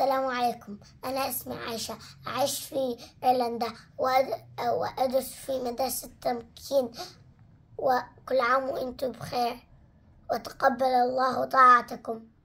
السلام عليكم أنا اسمي عائشة أعيش في إيرلندا وأدرس في مدرسة تمكين وكل عام وأنتم بخير وتقبل الله طاعتكم